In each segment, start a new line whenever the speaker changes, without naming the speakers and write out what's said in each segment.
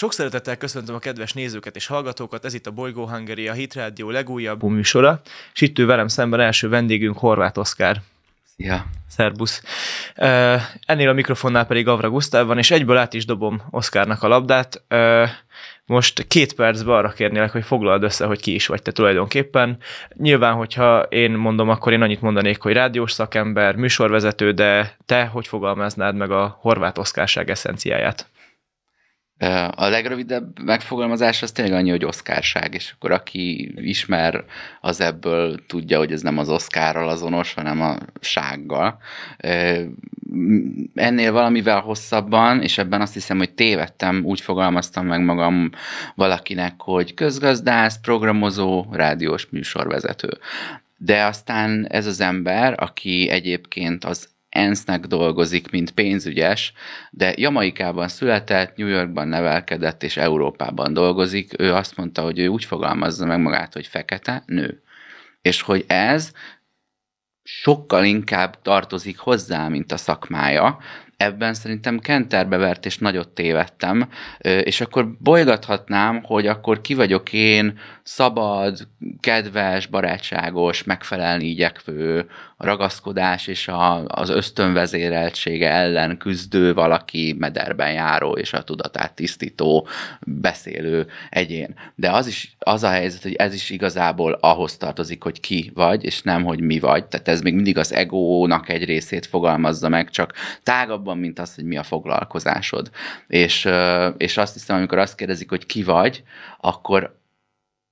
Sok szeretettel köszöntöm a kedves nézőket és hallgatókat, ez itt a Bolygó Hungary, a Hit Radio legújabb műsora, és itt ő velem szemben első vendégünk Horváth Oszkár. Ja. Szerbusz! ennél a mikrofonnál pedig Avra Gusztáv van, és egyből át is dobom Oszkárnak a labdát. most két percben arra kérnélek, hogy foglald össze, hogy ki is vagy te tulajdonképpen. Nyilván, hogyha én mondom, akkor én annyit mondanék, hogy rádiós szakember, műsorvezető, de te hogy fogalmaznád meg a horvát oszkárság eszenciáját?
A legrövidebb megfogalmazás az tényleg annyi, hogy oszkárság, és akkor aki ismer, az ebből tudja, hogy ez nem az oszkárral azonos, hanem a sággal. Ennél valamivel hosszabban, és ebben azt hiszem, hogy tévedtem, úgy fogalmaztam meg magam valakinek, hogy közgazdász, programozó, rádiós műsorvezető. De aztán ez az ember, aki egyébként az ENSZ-nek dolgozik, mint pénzügyes, de Jamaikában született, New Yorkban nevelkedett és Európában dolgozik. Ő azt mondta, hogy ő úgy fogalmazza meg magát, hogy fekete nő. És hogy ez sokkal inkább tartozik hozzá, mint a szakmája. Ebben szerintem kenterbe vert, és nagyot tévedtem, és akkor bolygathatnám, hogy akkor ki vagyok én, szabad, kedves, barátságos, megfelelni igyekvő, a ragaszkodás és a, az ösztönvezéreltsége ellen küzdő valaki mederben járó és a tudatát tisztító beszélő egyén. De az is az a helyzet, hogy ez is igazából ahhoz tartozik, hogy ki vagy, és nem, hogy mi vagy. Tehát ez még mindig az egónak egy részét fogalmazza meg, csak tágabban, mint az, hogy mi a foglalkozásod. És, és azt hiszem, amikor azt kérdezik, hogy ki vagy, akkor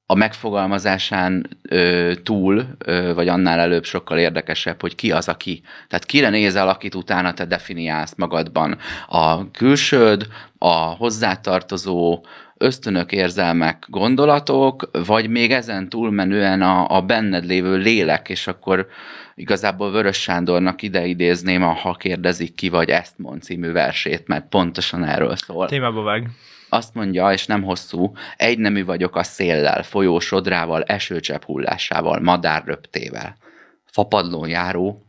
a megfogalmazásán ö, túl, ö, vagy annál előbb sokkal érdekesebb, hogy ki az, aki. Tehát kire nézel, akit utána te definiálsz magadban. A külsőd, a hozzátartozó ösztönök, érzelmek, gondolatok, vagy még ezen túlmenően a, a benned lévő lélek, és akkor igazából Vörös Sándornak ide idézném a Ha kérdezik ki, vagy ezt mond című versét, mert pontosan erről szól. Témába vág. Azt mondja, és nem hosszú, egy nemű vagyok a széllel, folyósodrával, esőcsepp hullásával, madárröptével. Fapadlón járó,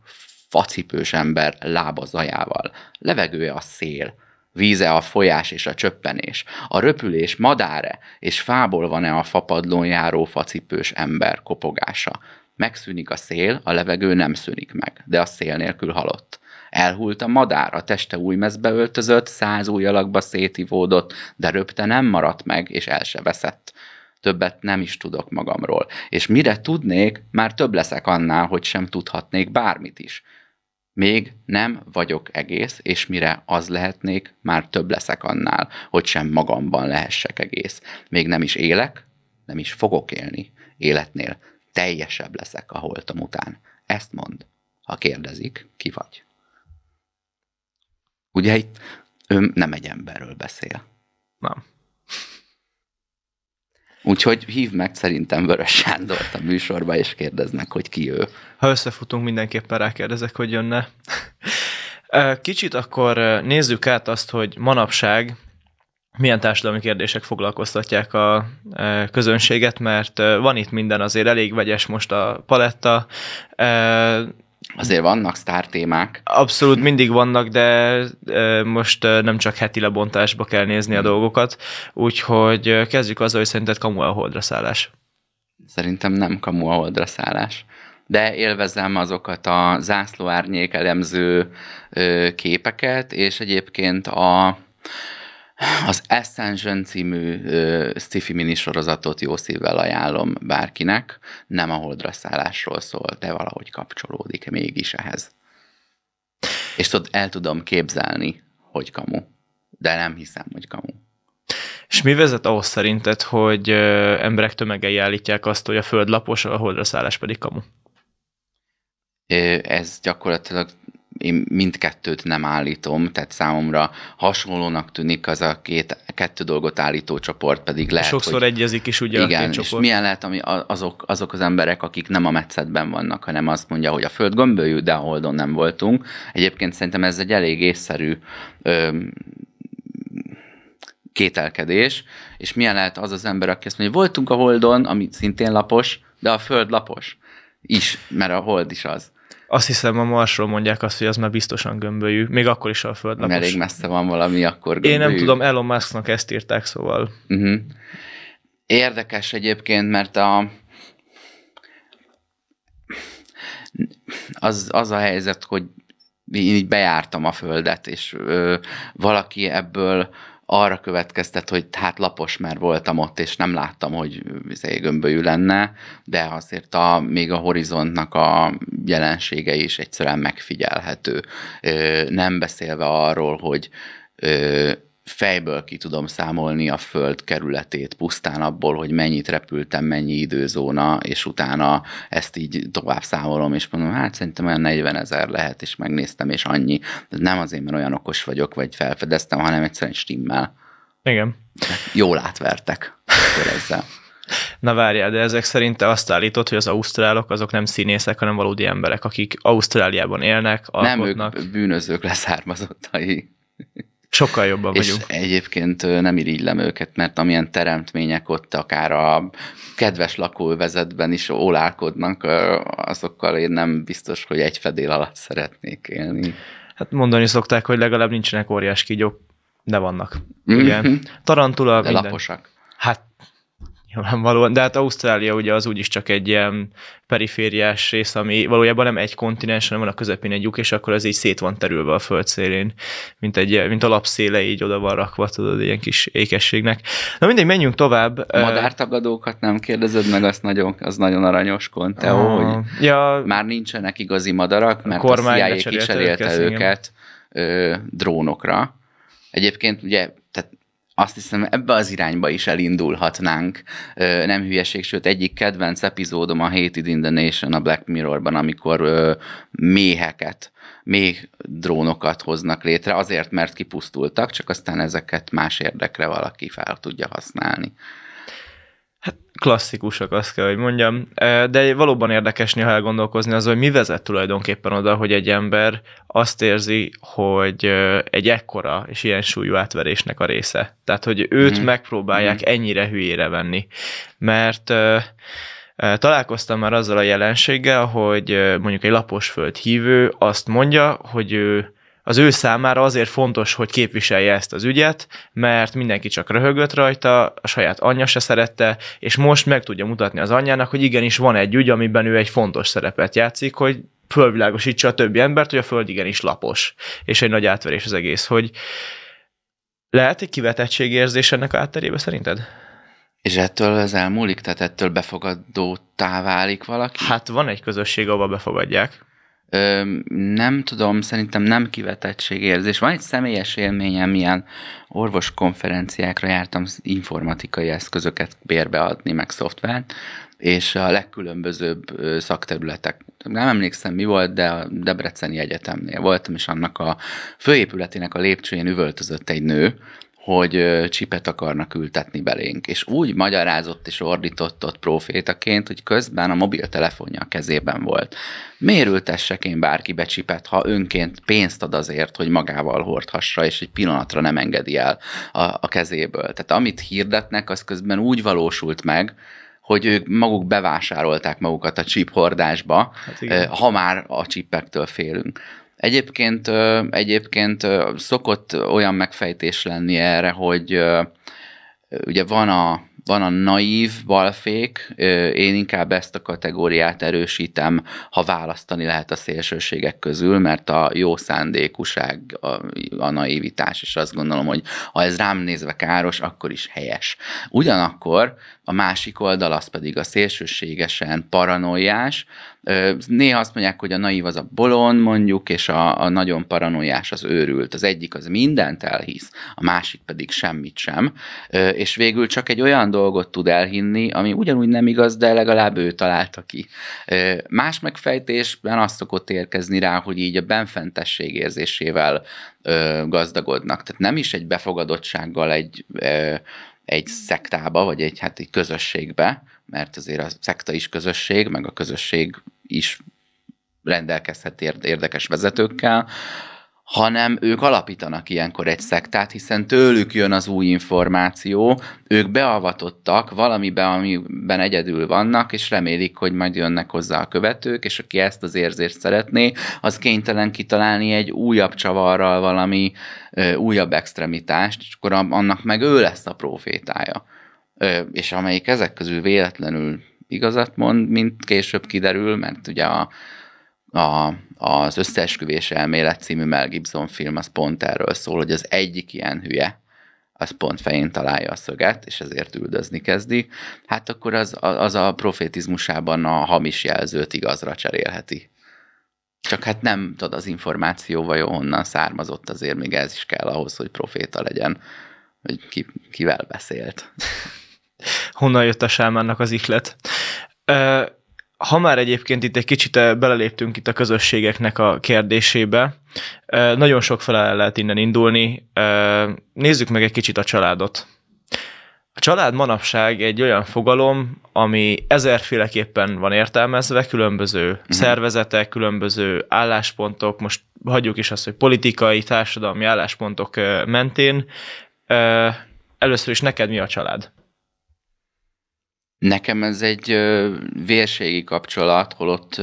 facipős ember lába zajával. Levegője a szél, víze a folyás és a csöppenés, a röpülés madáre, és fából van-e a fapadlón járó facipős ember kopogása. Megszűnik a szél, a levegő nem szűnik meg, de a szél nélkül halott. Elhult a madár, a teste új mezbe öltözött, száz új alakba szétivódott, de röpte nem maradt meg, és el se veszett. Többet nem is tudok magamról, és mire tudnék, már több leszek annál, hogy sem tudhatnék bármit is. Még nem vagyok egész, és mire az lehetnék, már több leszek annál, hogy sem magamban lehessek egész. Még nem is élek, nem is fogok élni életnél. Teljesebb leszek a holtam után. Ezt mond, ha kérdezik, ki vagy. Ugye itt ő nem egy emberről beszél. Nem. Úgyhogy hív meg szerintem Vörös Sándort a műsorba, és kérdeznek, hogy ki ő.
Ha összefutunk, mindenképpen rákérdezek, hogy jönne. Kicsit akkor nézzük át azt, hogy manapság milyen társadalmi kérdések foglalkoztatják a közönséget, mert van itt minden azért elég vegyes most a paletta.
Azért vannak sztár témák.
Abszolút mindig vannak, de most nem csak heti lebontásba kell nézni a dolgokat,
úgyhogy kezdjük azzal, hogy szerinted kamu a holdra szállás. Szerintem nem kamu a holdra szállás de élvezem azokat a zászlóárnyék elemző képeket, és egyébként a az Ascension című sci-fi minisorozatot jó szívvel ajánlom bárkinek, nem a holdra szállásról szól, de valahogy kapcsolódik mégis ehhez. És tudod, el tudom képzelni, hogy kamu, de nem hiszem, hogy kamu.
És mi vezet ahhoz szerinted, hogy emberek tömegei állítják azt, hogy a föld lapos, a holdra szállás pedig kamu?
Ez gyakorlatilag én mindkettőt nem állítom, tehát számomra hasonlónak tűnik az a két, kettő dolgot állító csoport, pedig lehet, Sokszor hogy,
egyezik is ugye igen, a két csoport. és
milyen lehet ami azok, azok az emberek, akik nem a metszetben vannak, hanem azt mondja, hogy a föld gömbölyű, de a holdon nem voltunk. Egyébként szerintem ez egy elég észszerű ö, kételkedés, és milyen lehet az az ember, aki azt mondja, voltunk a holdon, ami szintén lapos, de a föld lapos is, mert a hold is az. Azt hiszem a Marsról mondják azt, hogy az már biztosan gömbölyű, még akkor is a földlapos. Elég messze van valami, akkor gömbölyű. Én nem tudom,
Elon Musknak ezt írták, szóval.
Uh-huh. Érdekes egyébként, mert a az, az a helyzet, hogy én így bejártam a földet, és ö, valaki ebből arra következtet, hogy hát lapos, mert voltam ott, és nem láttam, hogy izé, gömbölyű lenne, de azért a, még a horizontnak a jelensége is egyszerűen megfigyelhető. Nem beszélve arról, hogy fejből ki tudom számolni a föld kerületét pusztán abból, hogy mennyit repültem, mennyi időzóna, és utána ezt így tovább számolom, és mondom, hát szerintem olyan 40 ezer lehet, és megnéztem, és annyi. de nem azért, mert olyan okos vagyok, vagy felfedeztem, hanem egyszerűen stimmel. Igen. Jól átvertek ezzel.
Na várjál, de ezek szerint te azt állítod, hogy az ausztrálok azok nem színészek, hanem valódi emberek, akik Ausztráliában élnek, alkotnak.
Nem, ők bűnözők leszármazottai. Sokkal jobban és vagyunk. És egyébként nem irigylem őket, mert amilyen teremtmények ott, akár a kedves lakóvezetben is ólálkodnak, azokkal én nem biztos, hogy egy fedél alatt szeretnék élni.
Hát mondani szokták, hogy legalább nincsenek óriás kígyók, de vannak. Mm-hmm. Ugye? Mhm. Tarantula, de laposak. Hát nyilvánvalóan, de hát Ausztrália ugye az úgyis csak egy ilyen perifériás rész, ami valójában nem egy kontinens, hanem van a közepén egy lyuk, és akkor ez így szét van terülve a föld szélén, mint, egy, mint a lapszéle így oda van rakva, tudod, ilyen kis ékességnek. Na mindegy, menjünk tovább.
Madártagadókat nem kérdezed meg, az nagyon, az nagyon aranyos konteó, ah, hogy ja, már nincsenek igazi madarak, mert a, a CIA kicserélte őket, őket ö, drónokra. Egyébként ugye, tehát azt hiszem ebbe az irányba is elindulhatnánk. Nem hülyeség, sőt egyik kedvenc epizódom a Hated in the Nation a Black Mirrorban, amikor méheket, még drónokat hoznak létre, azért, mert kipusztultak, csak aztán ezeket más érdekre valaki fel tudja használni
klasszikusak, azt kell, hogy mondjam. De valóban érdekes néha elgondolkozni az, hogy mi vezet tulajdonképpen oda, hogy egy ember azt érzi, hogy egy ekkora és ilyen súlyú átverésnek a része. Tehát, hogy őt mm. megpróbálják mm. ennyire hülyére venni. Mert találkoztam már azzal a jelenséggel, hogy mondjuk egy laposföld hívő azt mondja, hogy ő az ő számára azért fontos, hogy képviselje ezt az ügyet, mert mindenki csak röhögött rajta, a saját anyja se szerette, és most meg tudja mutatni az anyjának, hogy igenis van egy ügy, amiben ő egy fontos szerepet játszik, hogy fölvilágosítsa a többi embert, hogy a föld igenis lapos. És egy nagy átverés az egész, hogy lehet egy kivetettségérzés ennek
a átterébe szerinted? És ettől ez elmúlik? Tehát ettől befogadó válik valaki? Hát van egy közösség, ahol befogadják. Ö, nem tudom, szerintem nem érzés. Van egy személyes élményem, ilyen orvos konferenciákra jártam informatikai eszközöket bérbeadni, meg szoftvert, és a legkülönbözőbb szakterületek. Nem emlékszem, mi volt, de a Debreceni Egyetemnél voltam, és annak a főépületének a lépcsőjén üvöltözött egy nő, hogy csipet akarnak ültetni belénk. És úgy magyarázott és ordított ott profétaként, hogy közben a mobiltelefonja a kezében volt. Miért ültessek én bárkibe csipet, ha önként pénzt ad azért, hogy magával hordhassa, és egy pillanatra nem engedi el a, a kezéből. Tehát amit hirdetnek, az közben úgy valósult meg, hogy ők maguk bevásárolták magukat a csíphordásba, hordásba, hát ha már a chipektől félünk. Egyébként, egyébként szokott olyan megfejtés lenni erre, hogy ugye van a, van a naív balfék, én inkább ezt a kategóriát erősítem, ha választani lehet a szélsőségek közül, mert a jó szándékuság, a, a naivitás, és azt gondolom, hogy ha ez rám nézve káros, akkor is helyes. Ugyanakkor a másik oldal az pedig a szélsőségesen paranoiás. Néha azt mondják, hogy a naív az a bolon, mondjuk, és a, a nagyon paranoiás az őrült. Az egyik az mindent elhisz, a másik pedig semmit sem. És végül csak egy olyan dolgot tud elhinni, ami ugyanúgy nem igaz, de legalább ő találta ki. Más megfejtésben azt szokott érkezni rá, hogy így a benfentesség érzésével gazdagodnak. Tehát nem is egy befogadottsággal, egy egy mhm. szektába, vagy egy, hát egy közösségbe, mert azért a szekta is közösség, meg a közösség is rendelkezhet érdekes vezetőkkel, hanem ők alapítanak ilyenkor egy szektát, hiszen tőlük jön az új információ, ők beavatottak valamibe, amiben egyedül vannak, és remélik, hogy majd jönnek hozzá a követők, és aki ezt az érzést szeretné, az kénytelen kitalálni egy újabb csavarral valami ö, újabb extremitást, és akkor annak meg ő lesz a profétája. Ö, és amelyik ezek közül véletlenül igazat mond, mint később kiderül, mert ugye a a, az Összeesküvés elmélet című Mel Gibson film az pont erről szól, hogy az egyik ilyen hülye, az pont fején találja a szöget, és ezért üldözni kezdi, hát akkor az, az a profétizmusában a hamis jelzőt igazra cserélheti. Csak hát nem tudod az információ vajon honnan származott, azért még ez is kell ahhoz, hogy proféta legyen, hogy ki, kivel beszélt.
honnan jött a sámának az ihlet ha már egyébként itt egy kicsit eh, beleléptünk itt a közösségeknek a kérdésébe, eh, nagyon sok fele lehet innen indulni. Eh, nézzük meg egy kicsit a családot. A család manapság egy olyan fogalom, ami ezerféleképpen van értelmezve, különböző mm. szervezetek, különböző álláspontok, most hagyjuk is azt, hogy politikai, társadalmi álláspontok mentén. Először is
neked mi a család? Nekem ez egy vérségi kapcsolat, holott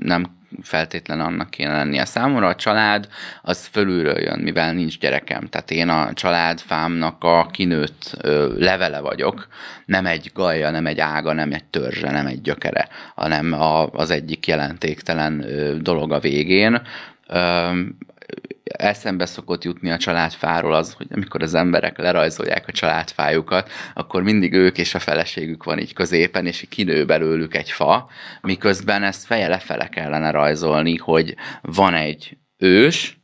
nem feltétlen annak kéne a Számomra a család az fölülről jön, mivel nincs gyerekem. Tehát én a családfámnak a kinőtt levele vagyok. Nem egy gaja, nem egy ága, nem egy törzse, nem egy gyökere, hanem a, az egyik jelentéktelen dolog a végén eszembe szokott jutni a családfáról az, hogy amikor az emberek lerajzolják a családfájukat, akkor mindig ők és a feleségük van így középen, és így kinő belőlük egy fa, miközben ezt feje lefele kellene rajzolni, hogy van egy ős,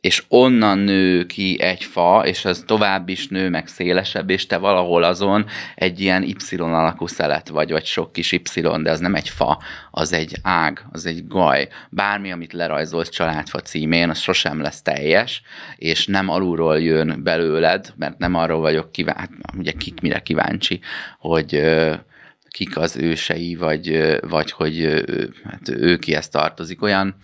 és onnan nő ki egy fa, és az tovább is nő, meg szélesebb, és te valahol azon egy ilyen Y alakú szelet vagy, vagy sok kis Y, de az nem egy fa, az egy ág, az egy gaj. Bármi, amit lerajzolsz családfa címén, az sosem lesz teljes, és nem alulról jön belőled, mert nem arról vagyok kíváncsi, hát ugye kik mire kíváncsi, hogy kik az ősei, vagy, vagy hogy hát ő kihez tartozik. Olyan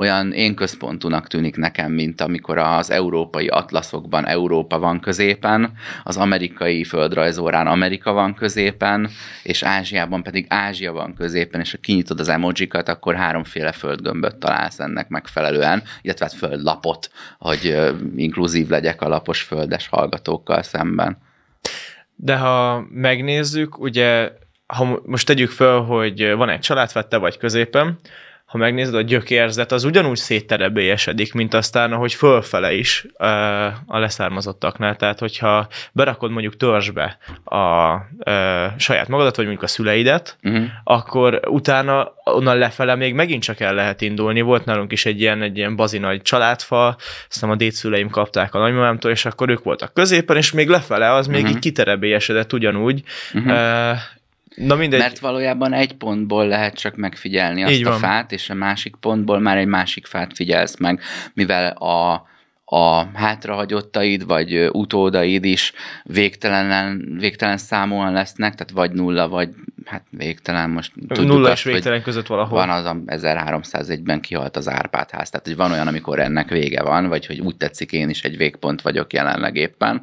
olyan én központúnak tűnik nekem, mint amikor az európai atlaszokban Európa van középen, az amerikai földrajzórán Amerika van középen, és Ázsiában pedig Ázsia van középen, és ha kinyitod az emojikat, akkor háromféle földgömböt találsz ennek megfelelően, illetve hát földlapot, hogy inkluzív legyek a lapos földes hallgatókkal szemben.
De ha megnézzük, ugye ha most tegyük föl, hogy van egy család, te vagy középen, ha megnézed a gyökérzet, az ugyanúgy szétterebélyesedik, mint aztán, ahogy fölfele is eh, a leszármazottaknál. Tehát, hogyha berakod mondjuk törzsbe a, a eh, saját magadat, vagy mondjuk a szüleidet, uh-huh. akkor utána onnan lefele még megint csak el lehet indulni. Volt nálunk is egy ilyen, egy ilyen bazi nagy családfa, aztán a dédszüleim kapták a nagymamámtól, és akkor ők voltak középen, és még lefele az még uh-huh. így kiterebélyesedett ugyanúgy. Uh-huh. Na mindegy. Mert
valójában egy pontból lehet csak megfigyelni azt Így van. a fát, és a másik pontból már egy másik fát figyelsz meg, mivel a, a hátrahagyottaid, vagy utódaid is végtelen, végtelen számúan lesznek, tehát vagy nulla, vagy hát végtelen most tudjuk Nulla azt, és végtelen
között valahol. Van
az, a 1301-ben kihalt az Árpád ház, tehát hogy van olyan, amikor ennek vége van, vagy hogy úgy tetszik, én is egy végpont vagyok jelenleg éppen,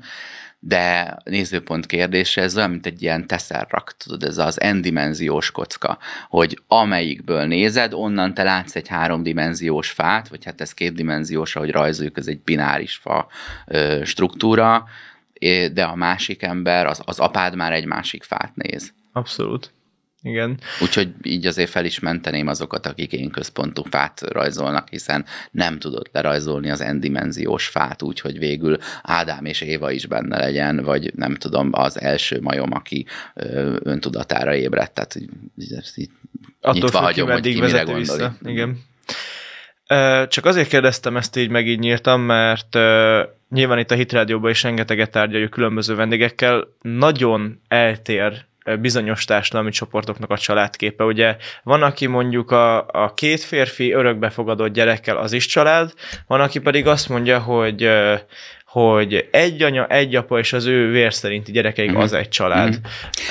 de nézőpont kérdése, ez olyan, mint egy ilyen tesszerrak, tudod, ez az n-dimenziós kocka, hogy amelyikből nézed, onnan te látsz egy háromdimenziós fát, vagy hát ez kétdimenziós, ahogy rajzoljuk, ez egy bináris fa ö, struktúra, de a másik ember, az, az apád már egy másik fát néz. Abszolút igen. Úgyhogy így azért fel is menteném azokat, akik én központú fát rajzolnak, hiszen nem tudott lerajzolni az endimenziós fát, úgyhogy végül Ádám és Éva is benne legyen, vagy nem tudom, az első majom, aki ö, öntudatára ébredt, tehát így, ezt így
Attól nyitva hagyom, hogy ki mire Vissza. Igen. Csak azért kérdeztem ezt így, meg így nyírtam, mert nyilván itt a Hitrádióban is rengeteget tárgyaljuk különböző vendégekkel, nagyon eltér bizonyos társadalmi csoportoknak a családképe. Ugye van, aki mondjuk a, a két férfi örökbefogadott gyerekkel az is család, van, aki pedig azt mondja, hogy hogy egy anya, egy apa és az ő vér szerinti
gyerekeik mm-hmm. az egy család.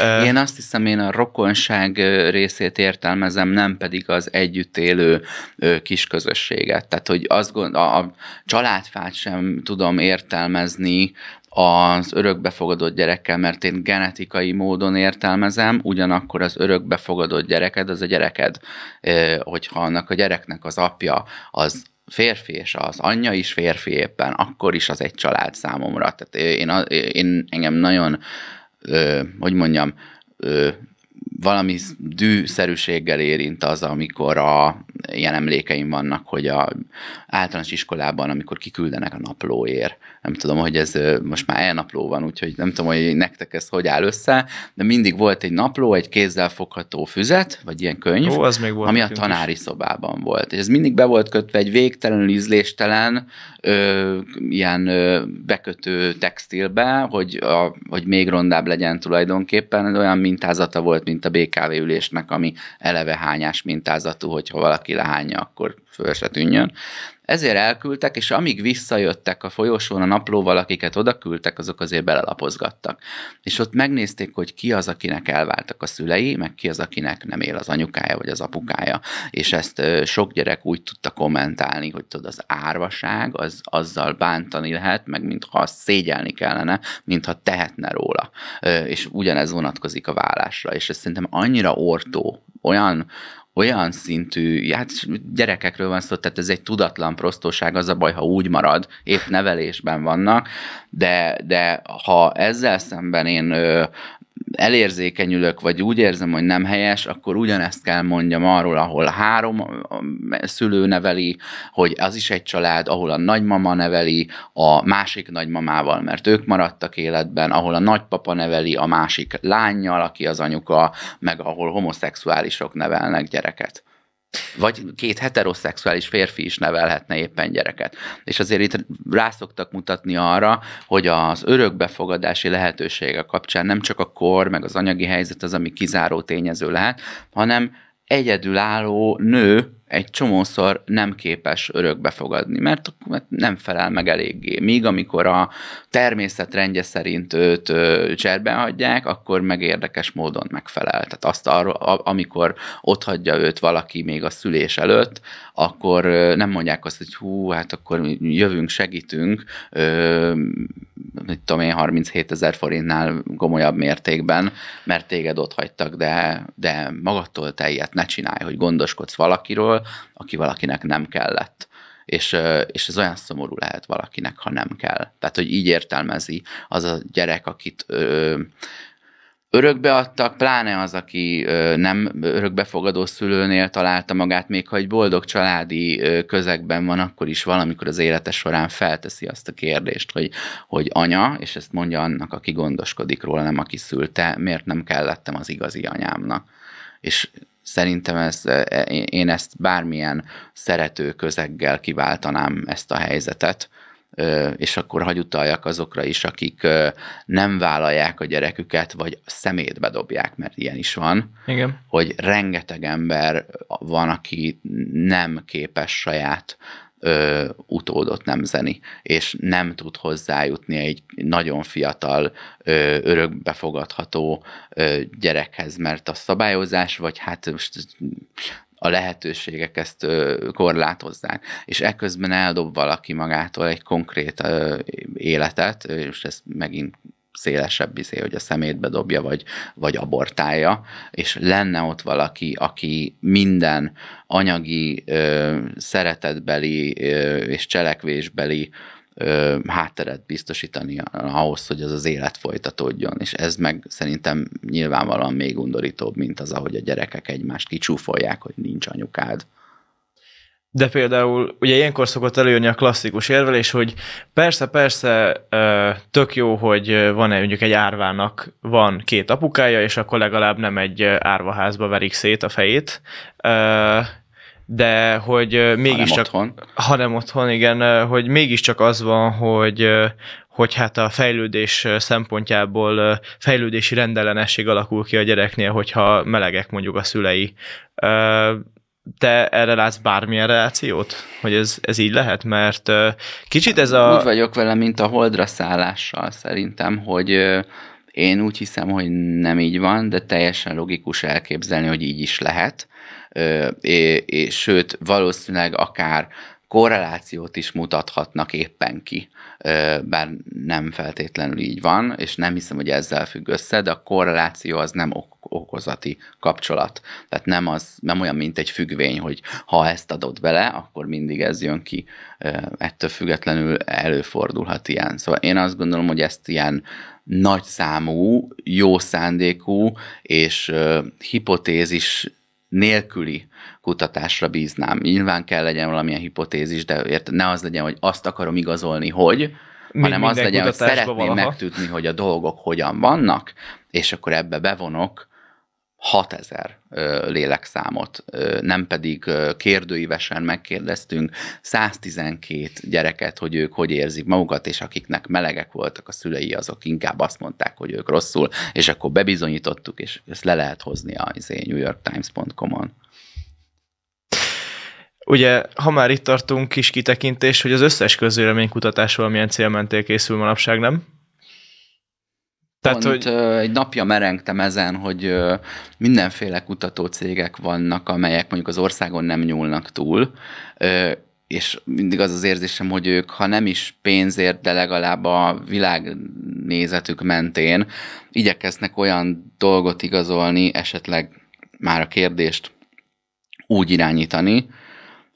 Mm-hmm. Uh, én azt hiszem, én a rokonság részét értelmezem, nem pedig az együtt élő kisközösséget. Tehát, hogy azt gond, a, a családfát sem tudom értelmezni az örökbefogadott gyerekkel, mert én genetikai módon értelmezem, ugyanakkor az örökbefogadott gyereked az a gyereked. Hogyha annak a gyereknek az apja az férfi, és az anyja is férfi éppen, akkor is az egy család számomra. Tehát én, én engem nagyon, hogy mondjam, valami dűszerűséggel érint az, amikor a, ilyen emlékeim vannak, hogy a általános iskolában, amikor kiküldenek a naplóért, nem tudom, hogy ez most már elnapló van, úgyhogy nem tudom, hogy nektek ez hogy áll össze, de mindig volt egy napló, egy kézzel fogható füzet, vagy ilyen könyv, Ó, az még volt ami a tanári is. szobában volt. És ez mindig be volt kötve egy végtelenül ízléstelen ö, ilyen ö, bekötő textilbe, hogy, a, hogy még rondább legyen tulajdonképpen, olyan mintázata volt, mint a BKV ülésnek, ami eleve hányás mintázatú, hogyha valaki lehányja, akkor föl se tűnjön. Ezért elküldtek, és amíg visszajöttek a folyosón a naplóval, akiket oda küldtek, azok azért belelapozgattak. És ott megnézték, hogy ki az, akinek elváltak a szülei, meg ki az, akinek nem él az anyukája vagy az apukája. És ezt sok gyerek úgy tudta kommentálni, hogy tudod, az árvaság, az azzal bántani lehet, meg mintha szégyelni kellene, mintha tehetne róla. És ugyanez vonatkozik a vállásra. És ez szerintem annyira ortó, olyan, olyan szintű, hát gyerekekről van szó, tehát ez egy tudatlan prostóság, az a baj, ha úgy marad, épp nevelésben vannak, de, de ha ezzel szemben én elérzékenyülök, vagy úgy érzem, hogy nem helyes, akkor ugyanezt kell mondjam arról, ahol három szülő neveli, hogy az is egy család, ahol a nagymama neveli a másik nagymamával, mert ők maradtak életben, ahol a nagypapa neveli a másik lányjal, aki az anyuka, meg ahol homoszexuálisok nevelnek gyereket. Vagy két heteroszexuális férfi is nevelhetne éppen gyereket. És azért itt rászoktak mutatni arra, hogy az örökbefogadási lehetősége kapcsán nem csak a kor, meg az anyagi helyzet az, ami kizáró tényező lehet, hanem egyedülálló nő egy csomószor nem képes örökbefogadni, mert nem felel meg eléggé. Míg amikor a természet rendje szerint őt cserben hagyják, akkor meg érdekes módon megfelel. Tehát azt arra, amikor ott hagyja őt valaki még a szülés előtt, akkor nem mondják azt, hogy hú, hát akkor jövünk, segítünk, ö, mit tudom én, 37 ezer forintnál gomolyabb mértékben, mert téged ott hagytak, de, de magadtól te ilyet ne csinálj, hogy gondoskodsz valakiről, valakiről, aki valakinek nem kellett és, és ez olyan szomorú lehet valakinek, ha nem kell. Tehát, hogy így értelmezi az a gyerek, akit ö, örökbe adtak, pláne az, aki ö, nem örökbefogadó szülőnél találta magát, még ha egy boldog családi ö, közegben van, akkor is valamikor az élete során felteszi azt a kérdést, hogy, hogy anya, és ezt mondja annak, aki gondoskodik róla, nem aki szülte, miért nem kellettem az igazi anyámnak. És Szerintem ez, e, e, én ezt bármilyen szerető közeggel kiváltanám ezt a helyzetet, és akkor hagy utaljak azokra is, akik nem vállalják a gyereküket, vagy szemétbe dobják, mert ilyen is van, Igen. hogy rengeteg ember van, aki nem képes saját ö, utódot nemzeni, és nem tud hozzájutni egy nagyon fiatal, ö, örökbefogadható ö, gyerekhez, mert a szabályozás, vagy hát most a lehetőségek ezt ö, korlátozzák, és ekközben eldob valaki magától egy konkrét ö, életet, és ezt megint szélesebb izé, hogy a szemétbe dobja, vagy, vagy abortálja, és lenne ott valaki, aki minden anyagi, ö, szeretetbeli ö, és cselekvésbeli ö, hátteret biztosítani ahhoz, hogy az az élet folytatódjon. És ez meg szerintem nyilvánvalóan még undorítóbb, mint az, ahogy a gyerekek egymást kicsúfolják, hogy nincs anyukád
de például ugye ilyenkor szokott előjönni a klasszikus érvelés, hogy persze, persze tök jó, hogy van-e mondjuk egy árvának van két apukája, és akkor legalább nem egy árvaházba verik szét a fejét, de hogy mégiscsak... Hanem otthon. Hanem otthon, igen, hogy mégiscsak az van, hogy, hogy hát a fejlődés szempontjából fejlődési rendellenesség alakul ki a gyereknél, hogyha melegek mondjuk a szülei te erre látsz bármilyen relációt? Hogy ez, ez így lehet? Mert
kicsit ez a... Úgy vagyok vele, mint a holdra szállással szerintem, hogy én úgy hiszem, hogy nem így van, de teljesen logikus elképzelni, hogy így is lehet. Sőt, valószínűleg akár korrelációt is mutathatnak éppen ki, bár nem feltétlenül így van, és nem hiszem, hogy ezzel függ össze, de a korreláció az nem ok okozati kapcsolat. Tehát nem, az, nem olyan, mint egy függvény, hogy ha ezt adod bele, akkor mindig ez jön ki. Ettől függetlenül előfordulhat ilyen. Szóval én azt gondolom, hogy ezt ilyen nagyszámú, jó szándékú és hipotézis nélküli kutatásra bíznám. Nyilván kell legyen valamilyen hipotézis, de érted, ne az legyen, hogy azt akarom igazolni, hogy, hanem az legyen, hogy szeretném valaha. megtudni, hogy a dolgok hogyan vannak, és akkor ebbe bevonok 6000 lélekszámot, nem pedig kérdőívesen megkérdeztünk 112 gyereket, hogy ők hogy érzik magukat, és akiknek melegek voltak a szülei, azok inkább azt mondták, hogy ők rosszul, és akkor bebizonyítottuk, és ezt le lehet hozni a izé, New York Times.com-on.
Ugye, ha már itt tartunk, kis kitekintés, hogy az összes közvéleménykutatás valamilyen célmentél készül manapság, nem? Tehát, Pont,
hogy... egy napja merengtem ezen, hogy mindenféle cégek vannak, amelyek mondjuk az országon nem nyúlnak túl, és mindig az az érzésem, hogy ők, ha nem is pénzért, de legalább a világnézetük mentén igyekeznek olyan dolgot igazolni, esetleg már a kérdést úgy irányítani,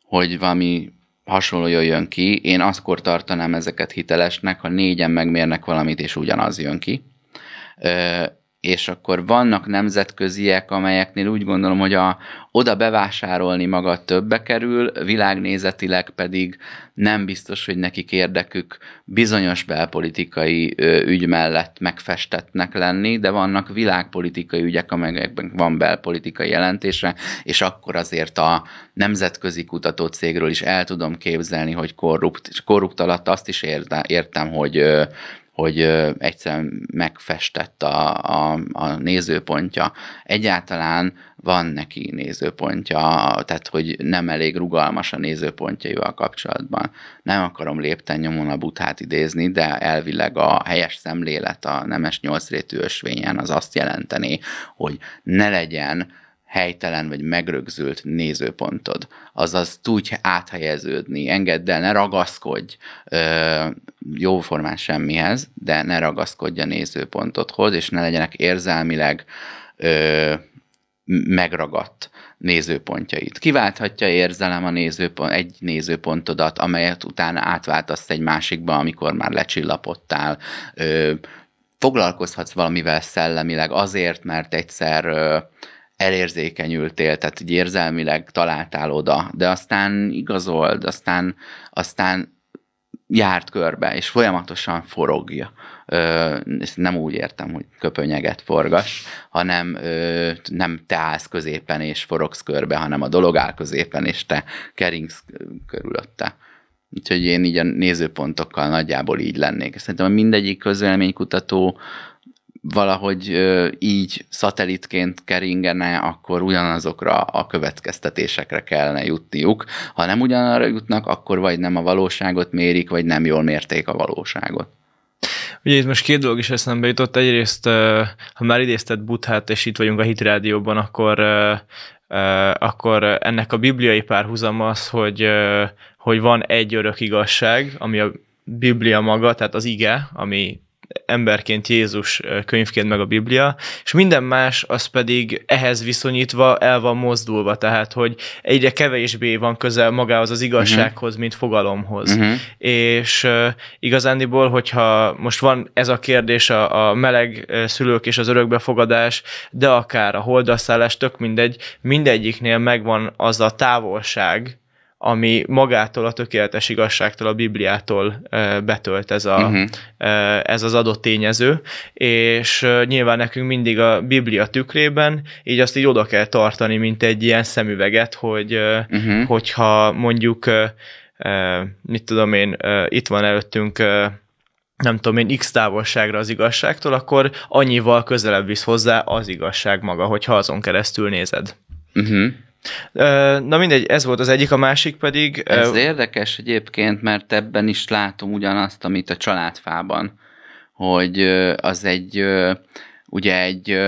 hogy valami hasonló jöjjön ki. Én azkor tartanám ezeket hitelesnek, ha négyen megmérnek valamit, és ugyanaz jön ki és akkor vannak nemzetköziek, amelyeknél úgy gondolom, hogy a, oda bevásárolni maga többbe kerül, világnézetileg pedig nem biztos, hogy nekik érdekük bizonyos belpolitikai ügy mellett megfestetnek lenni, de vannak világpolitikai ügyek, amelyekben van belpolitikai jelentése, és akkor azért a nemzetközi kutatócégről is el tudom képzelni, hogy korrupt, korrupt alatt azt is értem, hogy hogy egyszerűen megfestett a, a, a nézőpontja. Egyáltalán van neki nézőpontja, tehát hogy nem elég rugalmas a nézőpontjaival kapcsolatban. Nem akarom lépten nyomon a butát idézni, de elvileg a helyes szemlélet a nemes nyolcrétű ösvényen az azt jelenteni, hogy ne legyen helytelen vagy megrögzült nézőpontod. Azaz tudj áthelyeződni, engedd el, ne ragaszkodj ö, jóformán semmihez, de ne ragaszkodj a nézőpontodhoz, és ne legyenek érzelmileg ö, megragadt nézőpontjait. Kiválthatja érzelem a nézőpont, egy nézőpontodat, amelyet utána átváltasz egy másikba, amikor már lecsillapodtál, ö, foglalkozhatsz valamivel szellemileg azért, mert egyszer ö, elérzékenyültél, tehát így érzelmileg találtál oda, de aztán igazold, aztán, aztán járt körbe, és folyamatosan forogja. Ö, ezt nem úgy értem, hogy köpönyeget forgas, hanem ö, nem te állsz középen és forogsz körbe, hanem a dolog áll középen, és te keringsz körülötte. Úgyhogy én így a nézőpontokkal nagyjából így lennék. Szerintem a mindegyik közvéleménykutató valahogy így szatellitként keringene, akkor ugyanazokra a következtetésekre kellene jutniuk. Ha nem ugyanarra jutnak, akkor vagy nem a valóságot mérik, vagy nem jól mérték a valóságot.
Ugye itt most két dolog is eszembe jutott. Egyrészt, ha már idézted Buthát, és itt vagyunk a Hit Rádióban, akkor, akkor ennek a bibliai párhuzama az, hogy, hogy van egy örök igazság, ami a Biblia maga, tehát az ige, ami emberként Jézus könyvként meg a Biblia, és minden más az pedig ehhez viszonyítva el van mozdulva, tehát hogy egyre kevésbé van közel magához az igazsághoz, uh-huh. mint fogalomhoz. Uh-huh. És uh, igazándiból, hogyha most van ez a kérdés a, a meleg szülők és az örökbefogadás, de akár a holdasszállás, tök mindegy, mindegyiknél megvan az a távolság, ami magától a tökéletes igazságtól, a Bibliától betölt ez, a, uh-huh. ez az adott tényező, és nyilván nekünk mindig a Biblia tükrében, így azt így oda kell tartani, mint egy ilyen szemüveget, hogy uh-huh. hogyha mondjuk, mit tudom én, itt van előttünk nem tudom én, x távolságra az igazságtól, akkor annyival közelebb visz hozzá az igazság maga, hogyha azon keresztül nézed. Uh-huh. Na mindegy, ez volt az egyik, a másik pedig... Ez
érdekes egyébként, mert ebben is látom ugyanazt, amit a családfában, hogy az egy, ugye egy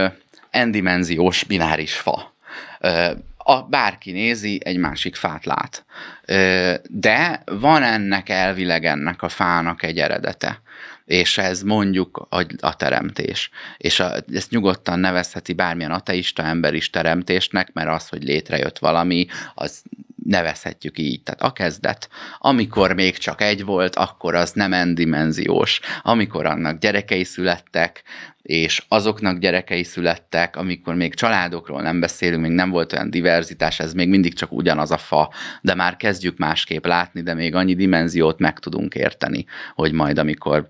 endimenziós bináris fa. A, bárki nézi, egy másik fát lát. De van ennek elvileg ennek a fának egy eredete és ez mondjuk a, a teremtés. És a, ezt nyugodtan nevezheti bármilyen ateista ember is teremtésnek, mert az, hogy létrejött valami, az nevezhetjük így. Tehát a kezdet, amikor még csak egy volt, akkor az nem endimenziós. Amikor annak gyerekei születtek, és azoknak gyerekei születtek, amikor még családokról nem beszélünk, még nem volt olyan diverzitás, ez még mindig csak ugyanaz a fa, de már kezdjük másképp látni, de még annyi dimenziót meg tudunk érteni, hogy majd amikor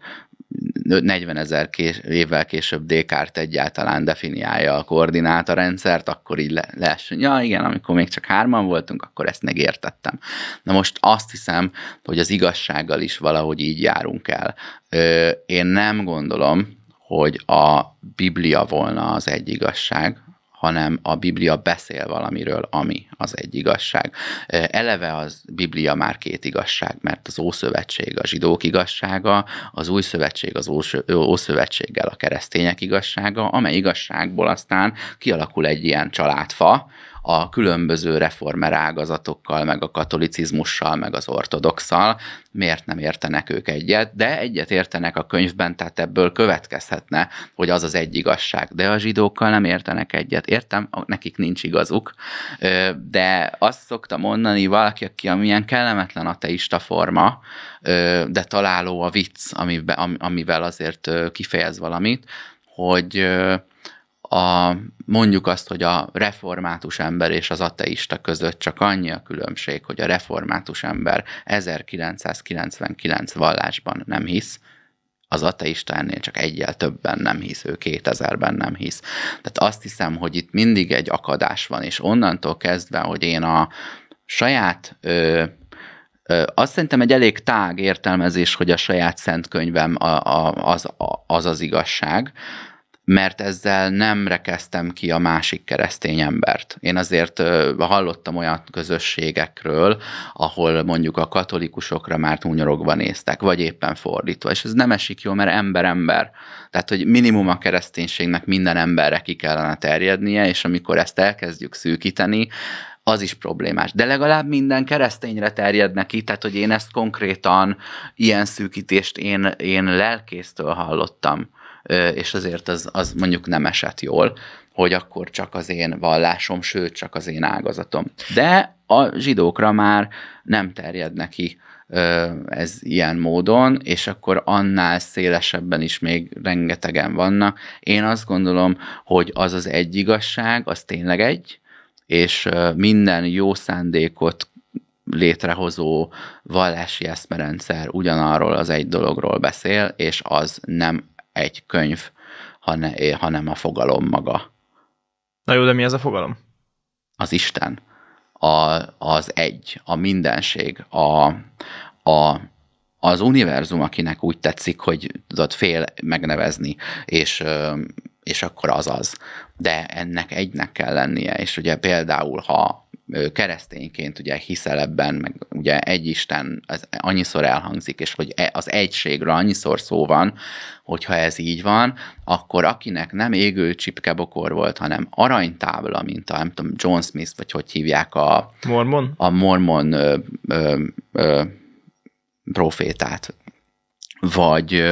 40 ezer kés, évvel később Descartes egyáltalán definiálja a koordinátarendszert, akkor így le, leesünk. Ja igen, amikor még csak hárman voltunk, akkor ezt megértettem. Na most azt hiszem, hogy az igazsággal is valahogy így járunk el. Ö, én nem gondolom, hogy a Biblia volna az egy igazság, hanem a Biblia beszél valamiről, ami az egy igazság. Eleve az Biblia már két igazság, mert az Ószövetség a zsidók igazsága, az Új Szövetség az Ószövetséggel a keresztények igazsága, amely igazságból aztán kialakul egy ilyen családfa, a különböző reformer ágazatokkal, meg a katolicizmussal, meg az ortodoxal, miért nem értenek ők egyet, de egyet értenek a könyvben, tehát ebből következhetne, hogy az az egy igazság, de a zsidókkal nem értenek egyet. Értem, nekik nincs igazuk, de azt szoktam mondani valaki, aki amilyen kellemetlen ateista forma, de találó a vicc, amivel azért kifejez valamit, hogy a, mondjuk azt, hogy a református ember és az ateista között csak annyi a különbség, hogy a református ember 1999 vallásban nem hisz, az ateista ennél csak egyel többen nem hisz, ő 2000-ben nem hisz. Tehát azt hiszem, hogy itt mindig egy akadás van, és onnantól kezdve, hogy én a saját ö, azt szerintem egy elég tág értelmezés, hogy a saját szent könyvem az, az az igazság, mert ezzel nem rekeztem ki a másik keresztény embert. Én azért hallottam olyan közösségekről, ahol mondjuk a katolikusokra már túnyorogva néztek, vagy éppen fordítva, és ez nem esik jól, mert ember-ember. Tehát, hogy minimum a kereszténységnek minden emberre ki kellene terjednie, és amikor ezt elkezdjük szűkíteni, az is problémás. De legalább minden keresztényre terjed neki, tehát hogy én ezt konkrétan, ilyen szűkítést én, én lelkésztől hallottam és azért az, az mondjuk nem esett jól, hogy akkor csak az én vallásom, sőt, csak az én ágazatom. De a zsidókra már nem terjed neki ez ilyen módon, és akkor annál szélesebben is még rengetegen vannak. Én azt gondolom, hogy az az egy igazság, az tényleg egy, és minden jó szándékot létrehozó vallási eszmerendszer ugyanarról az egy dologról beszél, és az nem egy könyv, hanem, eh, a fogalom maga.
Na jó, de mi ez a fogalom?
Az Isten, a, az egy, a mindenség, a, a, az univerzum, akinek úgy tetszik, hogy tudod fél megnevezni, és, és akkor az az. De ennek egynek kell lennie, és ugye például, ha, keresztényként ugye hiszel ebben, meg ugye egy Isten az annyiszor elhangzik, és hogy e, az egységre annyiszor szó van, hogyha ez így van, akkor akinek nem égő csipkebokor volt, hanem aranytábla, mint a nem tudom, John Smith, vagy hogy hívják a... Mormon? A mormon ö, ö, ö, profétát, vagy,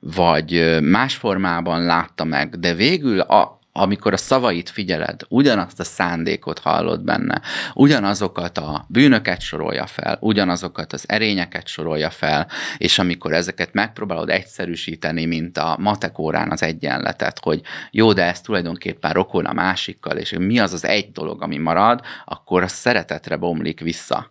vagy más formában látta meg, de végül a, amikor a szavait figyeled, ugyanazt a szándékot hallod benne, ugyanazokat a bűnöket sorolja fel, ugyanazokat az erényeket sorolja fel, és amikor ezeket megpróbálod egyszerűsíteni, mint a matek órán az egyenletet, hogy jó, de ez tulajdonképpen rokon a másikkal, és mi az az egy dolog, ami marad, akkor a szeretetre bomlik vissza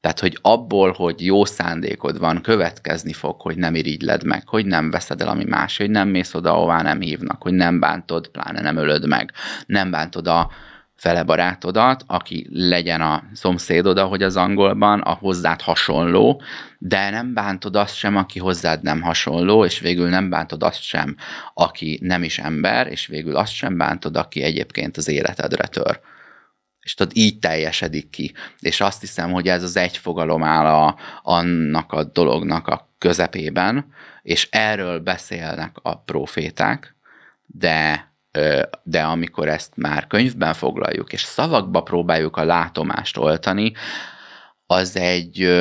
tehát, hogy abból, hogy jó szándékod van, következni fog, hogy nem irigyled meg, hogy nem veszed el, ami más, hogy nem mész oda, ahová nem hívnak, hogy nem bántod, pláne nem ölöd meg, nem bántod a fele barátodat, aki legyen a szomszédod, ahogy az angolban, a hozzád hasonló, de nem bántod azt sem, aki hozzád nem hasonló, és végül nem bántod azt sem, aki nem is ember, és végül azt sem bántod, aki egyébként az életedre tör és tudod, így teljesedik ki. És azt hiszem, hogy ez az egy fogalom áll a, annak a dolognak a közepében, és erről beszélnek a proféták, de de amikor ezt már könyvben foglaljuk, és szavakba próbáljuk a látomást oltani, az egy,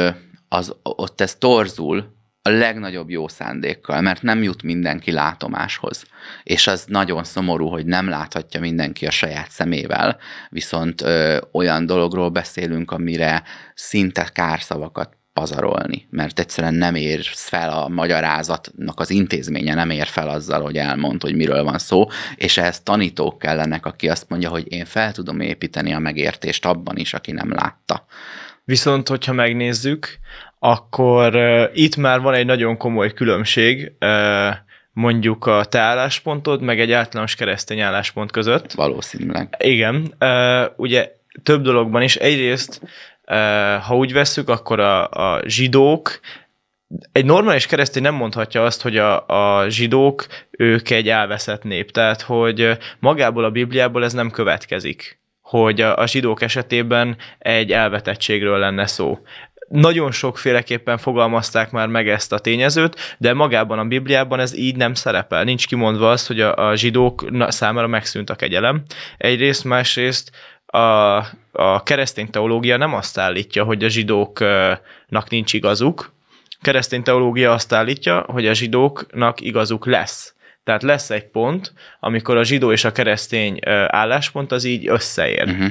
az, ott ez torzul, a legnagyobb jó szándékkal, mert nem jut mindenki látomáshoz. És az nagyon szomorú, hogy nem láthatja mindenki a saját szemével, viszont ö, olyan dologról beszélünk, amire szinte kárszavakat pazarolni, mert egyszerűen nem ér fel a magyarázatnak az intézménye, nem ér fel azzal, hogy elmond, hogy miről van szó, és ehhez tanítók kellenek, aki azt mondja, hogy én fel tudom építeni a megértést abban is, aki nem látta. Viszont, hogyha
megnézzük, akkor
uh, itt
már van egy nagyon komoly különbség uh, mondjuk a te álláspontod, meg egy általános keresztény álláspont között. Valószínűleg. Igen. Uh, ugye több dologban is. Egyrészt, uh, ha úgy vesszük, akkor a, a zsidók egy normális keresztény nem mondhatja azt, hogy a, a zsidók ők egy elveszett nép. Tehát, hogy magából a Bibliából ez nem következik hogy a, a zsidók esetében egy elvetettségről lenne szó nagyon sokféleképpen fogalmazták már meg ezt a tényezőt, de magában a Bibliában ez így nem szerepel. Nincs kimondva az, hogy a, a zsidók számára megszűnt a kegyelem. Egyrészt, másrészt a, a keresztény teológia nem azt állítja, hogy a zsidóknak nincs igazuk. A keresztény teológia azt állítja, hogy a zsidóknak igazuk lesz. Tehát lesz egy pont, amikor a zsidó és a keresztény álláspont az így összeér. Uh-huh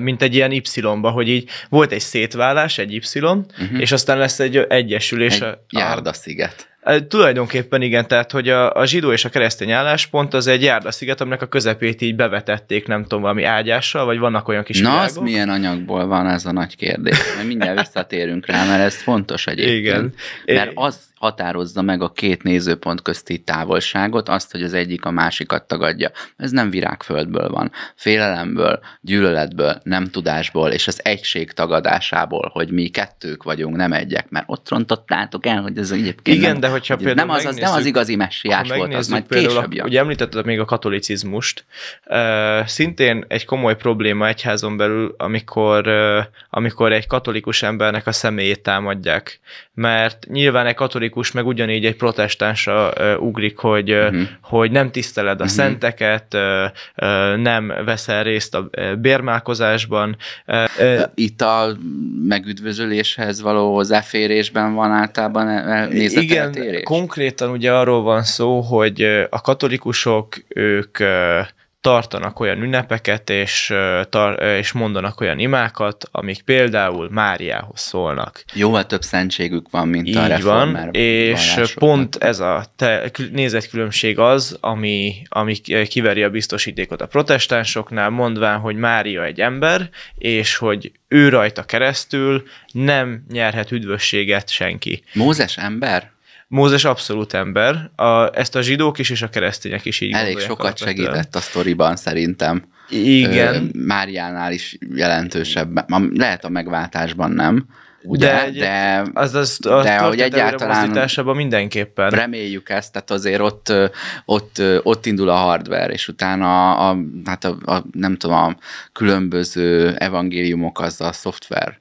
mint egy ilyen Y-ba, hogy így volt egy szétválás, egy Y, uh-huh. és aztán lesz egy egyesülés. Egy
járdasziget.
A, tulajdonképpen igen, tehát hogy a, a zsidó és a keresztény álláspont az egy járdasziget, aminek a közepét így bevetették, nem tudom, valami ágyással, vagy vannak olyan kis Na, világok. az
milyen anyagból van, ez a nagy kérdés. Mert mindjárt visszatérünk rá, mert ez fontos egyébként. Igen. Mert az határozza meg a két nézőpont közti távolságot, azt, hogy az egyik a másikat tagadja. Ez nem virágföldből van. Félelemből, gyűlöletből, nem tudásból, és az egység tagadásából, hogy mi kettők vagyunk, nem egyek, mert ott rontottátok el, hogy ez egyébként Igen, nem, de hogyha például nem, az, az, nem az igazi messiás volt, az majd később jön. Ugye
említetted még a katolicizmust. Uh, szintén egy komoly probléma egyházon belül, amikor, uh, amikor egy katolikus embernek a személyét támadják. Mert nyilván egy katolikus katolikus meg ugyanígy egy protestánsra ugrik, hogy, uh-huh. hogy nem tiszteled a uh-huh. szenteket, nem veszel részt a bérmálkozásban.
Ital megüdvözöléshez való hozzáférésben van általában e, e, nézeteltérés? Igen,
konkrétan ugye arról van szó, hogy a katolikusok ők tartanak olyan ünnepeket, és, tar- és mondanak olyan imákat, amik például Máriához szólnak.
Jóval több szentségük van, mint Így a reform, van,
és pont ez a te- nézetkülönbség az, ami, ami kiveri a biztosítékot a protestánsoknál, mondván, hogy Mária egy ember, és hogy ő rajta keresztül nem nyerhet üdvösséget senki. Mózes ember? Mózes abszolút ember, a, ezt a zsidók is és a keresztények is így Elég sokat alapvetően. segített
a sztoriban szerintem. Igen. Ö, Máriánál is jelentősebb, lehet a megváltásban nem, ugye? De, egy, de, az, az, az de hogy egyáltalán mindenképpen. Reméljük ezt, tehát azért ott, ott, ott indul a hardware, és utána a, a, hát a, a, nem tudom, a különböző evangéliumok az a szoftver.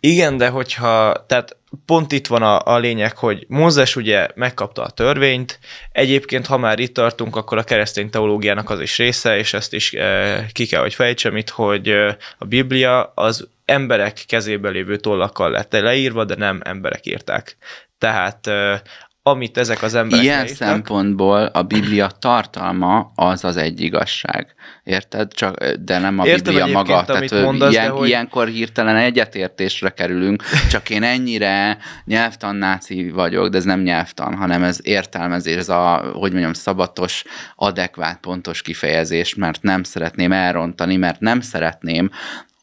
Igen, de hogyha, tehát pont itt van a,
a lényeg, hogy Mózes ugye megkapta a törvényt, egyébként ha már itt tartunk, akkor a keresztény teológiának az is része, és ezt is e, ki kell, hogy fejtsem itt, hogy eh, a Biblia az emberek kezébe lévő tollakkal lett leírva, de nem emberek írták. Tehát eh, amit ezek az emberek Ilyen leírtak.
szempontból a Biblia tartalma az az egy igazság. Érted? Csak, de nem a Értem Biblia maga. Tehát mondasz, ilyen, hogy... ilyenkor hirtelen egyetértésre kerülünk, csak én ennyire nyelvtan náci vagyok, de ez nem nyelvtan, hanem ez értelmezés, ez a, hogy mondjam, szabatos, adekvát, pontos kifejezés, mert nem szeretném elrontani, mert nem szeretném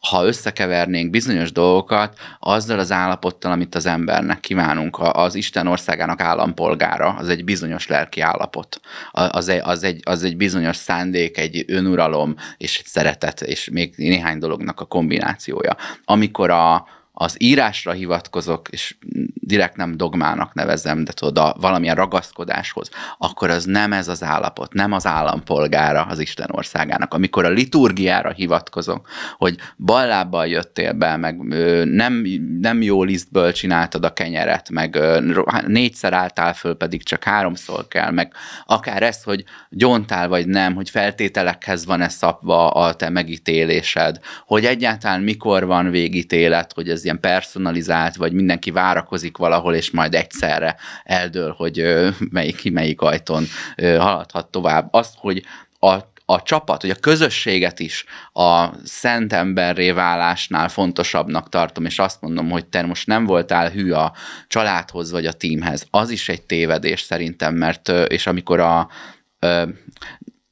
ha összekevernénk bizonyos dolgokat azzal az állapottal, amit az embernek kívánunk, az Isten országának állampolgára, az egy bizonyos lelki állapot, az egy, az egy, az egy bizonyos szándék, egy önuralom és egy szeretet, és még néhány dolognak a kombinációja. Amikor a, az írásra hivatkozok, és direkt nem dogmának nevezem, de tudod, a valamilyen ragaszkodáshoz, akkor az nem ez az állapot, nem az állampolgára az Isten országának. Amikor a liturgiára hivatkozom, hogy ballábbal jöttél be, meg nem, nem jó lisztből csináltad a kenyeret, meg hát négyszer álltál föl, pedig csak háromszor kell, meg akár ez, hogy gyontál vagy nem, hogy feltételekhez van-e szabva a te megítélésed, hogy egyáltalán mikor van végítélet, hogy ez ez ilyen personalizált, vagy mindenki várakozik valahol, és majd egyszerre eldől, hogy melyik, melyik ajtón haladhat tovább. Azt, hogy a a csapat, hogy a közösséget is a szent emberré válásnál fontosabbnak tartom, és azt mondom, hogy te most nem voltál hű a családhoz vagy a tímhez. Az is egy tévedés szerintem, mert és amikor a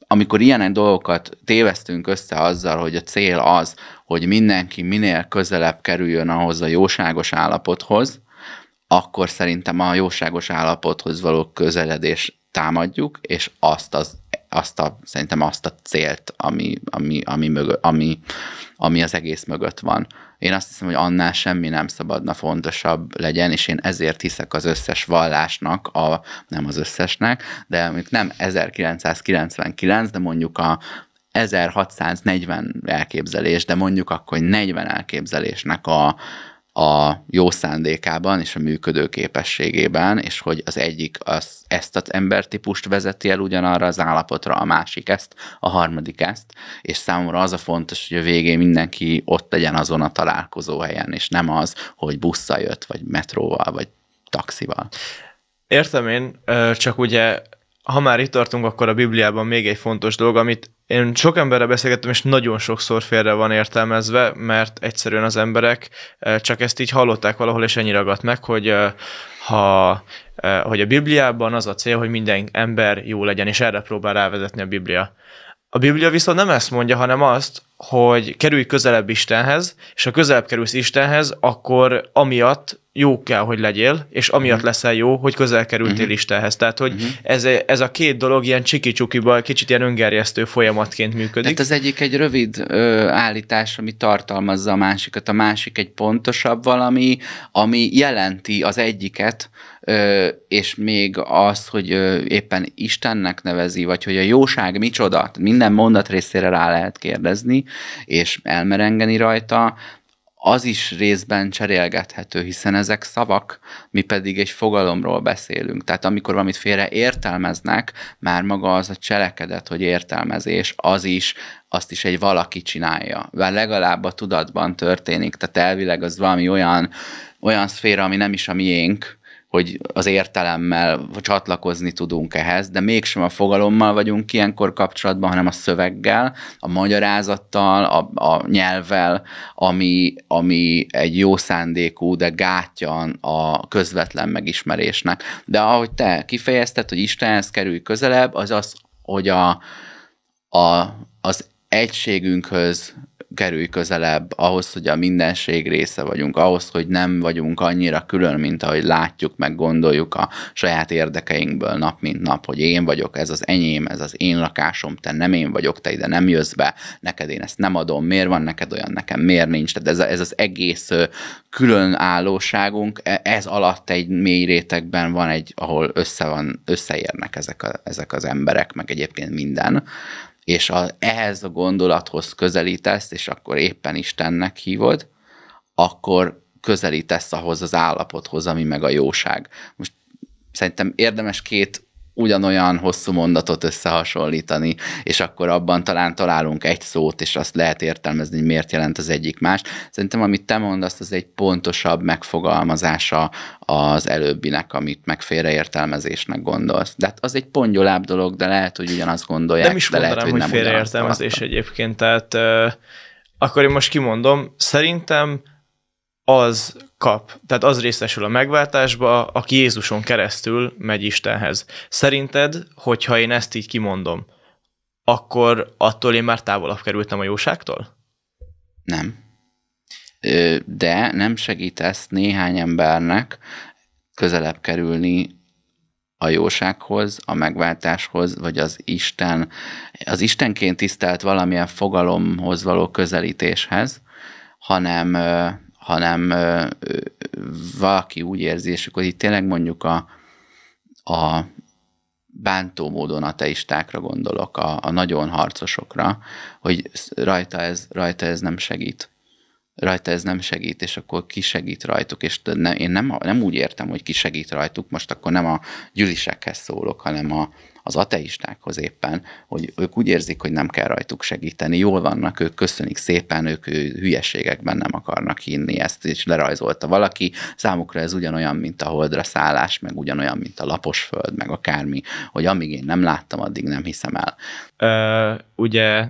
amikor ilyen dolgokat tévesztünk össze azzal, hogy a cél az, hogy mindenki minél közelebb kerüljön ahhoz a jóságos állapothoz, akkor szerintem a jóságos állapothoz való közeledés támadjuk, és azt, az, azt a, szerintem azt a célt, ami, ami, ami, mögö, ami, ami az egész mögött van. Én azt hiszem, hogy annál semmi nem szabadna fontosabb legyen, és én ezért hiszek az összes vallásnak, a, nem az összesnek, de mondjuk nem 1999, de mondjuk a 1640 elképzelés, de mondjuk akkor hogy 40 elképzelésnek a, a jó szándékában és a működő képességében, és hogy az egyik az, ezt az embertípust vezeti el ugyanarra az állapotra, a másik ezt, a harmadik ezt, és számomra az a fontos, hogy a végén mindenki ott legyen azon a találkozó helyen, és nem az, hogy busszal jött, vagy metróval, vagy taxival.
Értem én, csak ugye ha már itt tartunk, akkor a Bibliában még egy fontos dolog, amit én sok emberre beszélgettem, és nagyon sokszor félre van értelmezve, mert egyszerűen az emberek e, csak ezt így hallották valahol, és ennyi ragadt meg, hogy e, ha e, hogy a Bibliában az a cél, hogy minden ember jó legyen, és erre próbál rávezetni a Biblia. A Biblia viszont nem ezt mondja, hanem azt, hogy kerülj közelebb Istenhez, és ha közelebb kerülsz Istenhez, akkor amiatt jó kell, hogy legyél, és amiatt uh-huh. leszel jó, hogy közel kerültél uh-huh. Istenhez. Tehát, hogy uh-huh. ez, e, ez a két dolog ilyen csiki-csukiba, kicsit ilyen öngerjesztő folyamatként működik. Tehát az
egyik egy rövid ö, állítás, ami tartalmazza a másikat, a másik egy pontosabb valami, ami jelenti az egyiket, ö, és még azt, hogy ö, éppen Istennek nevezi, vagy hogy a jóság micsoda, minden mondat részére rá lehet kérdezni, és elmerengeni rajta, az is részben cserélgethető, hiszen ezek szavak, mi pedig egy fogalomról beszélünk. Tehát amikor valamit félre értelmeznek, már maga az a cselekedet, hogy értelmezés, az is, azt is egy valaki csinálja. Vár legalább a tudatban történik, tehát elvileg az valami olyan, olyan szféra, ami nem is a miénk, hogy az értelemmel csatlakozni tudunk ehhez, de mégsem a fogalommal vagyunk ilyenkor kapcsolatban, hanem a szöveggel, a magyarázattal, a, a nyelvvel, ami, ami egy jó szándékú, de gátja a közvetlen megismerésnek. De ahogy te kifejezted, hogy Istenhez kerülj közelebb, az az, hogy a, a, az egységünkhöz kerülj közelebb ahhoz, hogy a mindenség része vagyunk, ahhoz, hogy nem vagyunk annyira külön, mint ahogy látjuk, meg gondoljuk a saját érdekeinkből nap mint nap, hogy én vagyok, ez az enyém, ez az én lakásom, te nem én vagyok, te ide nem jössz be, neked én ezt nem adom, miért van neked olyan, nekem miért nincs. Tehát ez, a, ez az egész különállóságunk, e, ez alatt egy mély rétegben van egy, ahol össze van, összeérnek ezek, a, ezek az emberek, meg egyébként minden és a, ehhez a gondolathoz közelítesz, és akkor éppen Istennek hívod, akkor közelítesz ahhoz az állapothoz, ami meg a jóság. Most szerintem érdemes két ugyanolyan hosszú mondatot összehasonlítani, és akkor abban talán találunk egy szót, és azt lehet értelmezni, hogy miért jelent az egyik más. Szerintem, amit te mondasz, az egy pontosabb megfogalmazása az előbbinek, amit meg félreértelmezésnek gondolsz. De hát az egy pongyolább dolog, de lehet, hogy ugyanazt gondolják. Nem is de lehet, hogy, hogy félreértelmezés
egyébként, tehát ö, akkor én most kimondom, szerintem az kap, tehát az részesül a megváltásba, aki Jézuson keresztül megy Istenhez. Szerinted, hogyha én ezt így kimondom, akkor attól én már távolabb kerültem a jóságtól? Nem.
De nem segít ezt néhány embernek közelebb kerülni a jósághoz, a megváltáshoz, vagy az Isten, az Istenként tisztelt valamilyen fogalomhoz való közelítéshez, hanem hanem ö, ö, valaki úgy érzi, és akkor itt tényleg mondjuk a, a bántó módon ateistákra gondolok, a, a nagyon harcosokra, hogy rajta ez, rajta ez nem segít. Rajta ez nem segít, és akkor ki segít rajtuk, és ne, én nem, nem úgy értem, hogy ki segít rajtuk, most akkor nem a gyűlisekhez szólok, hanem a, az ateistákhoz éppen, hogy ők úgy érzik, hogy nem kell rajtuk segíteni, jól vannak, ők köszönik szépen, ők hülyeségekben nem akarnak hinni, ezt is lerajzolta valaki, számukra ez ugyanolyan, mint a holdra szállás, meg ugyanolyan, mint a lapos föld, meg akármi, hogy amíg én nem láttam, addig nem hiszem el.
Ö, ugye